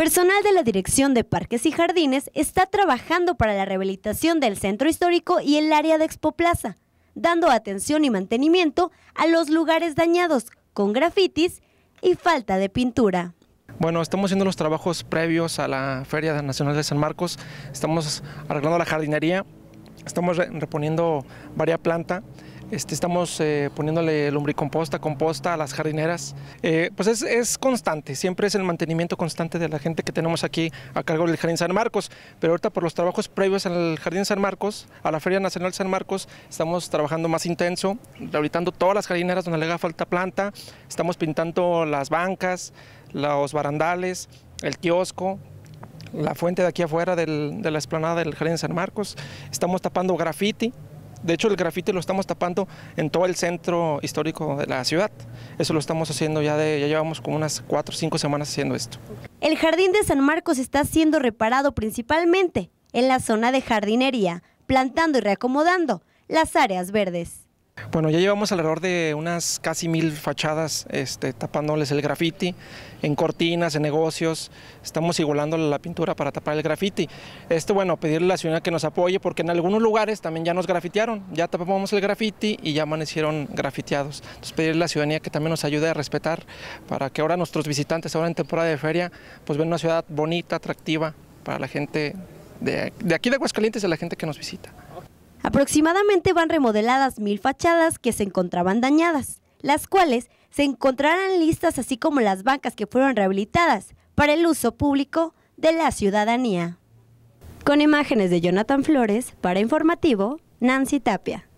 Personal de la Dirección de Parques y Jardines está trabajando para la rehabilitación del centro histórico y el área de Expo Plaza, dando atención y mantenimiento a los lugares dañados con grafitis y falta de pintura. Bueno, estamos haciendo los trabajos previos a la Feria Nacional de San Marcos, estamos arreglando la jardinería, estamos reponiendo varias plantas este, estamos eh, poniéndole lombricomposta, composta a las jardineras. Eh, pues es, constante, siempre es el mantenimiento constante de la gente que tenemos aquí a cargo del Jardín San Marcos. Pero ahorita por los trabajos previos al Jardín San Marcos, a la Feria Nacional San Marcos, estamos trabajando más intenso, rehabilitando todas las jardineras donde le haga falta planta. Estamos pintando las bancas, los barandales, el kiosco, la fuente de aquí afuera de la esplanada del Jardín San Marcos. Estamos tapando graffiti de hecho, el grafite lo estamos tapando en todo el centro histórico de la ciudad. Eso lo estamos haciendo ya de, ya llevamos como unas cuatro o cinco semanas haciendo esto. El jardín de San Marcos está siendo reparado principalmente en la zona de jardinería, plantando y reacomodando las áreas verdes. Bueno, ya llevamos alrededor de unas casi mil fachadas este, tapándoles el graffiti en cortinas, en negocios. Estamos igualando la pintura para tapar el graffiti. Esto, bueno, pedirle a la ciudadanía que nos apoye porque en algunos lugares también ya nos grafitearon. Ya tapamos el graffiti y ya amanecieron grafiteados. Entonces pedirle a la ciudadanía que también nos ayude a respetar para que ahora nuestros visitantes, ahora en temporada de feria, pues ven una ciudad bonita, atractiva para la gente de, de aquí de Aguascalientes y la gente que nos visita. Aproximadamente van remodeladas mil fachadas que se encontraban dañadas, las cuales se encontrarán listas así como las bancas que fueron rehabilitadas para el uso público de la ciudadanía. Con imágenes de Jonathan Flores, para Informativo, Nancy Tapia.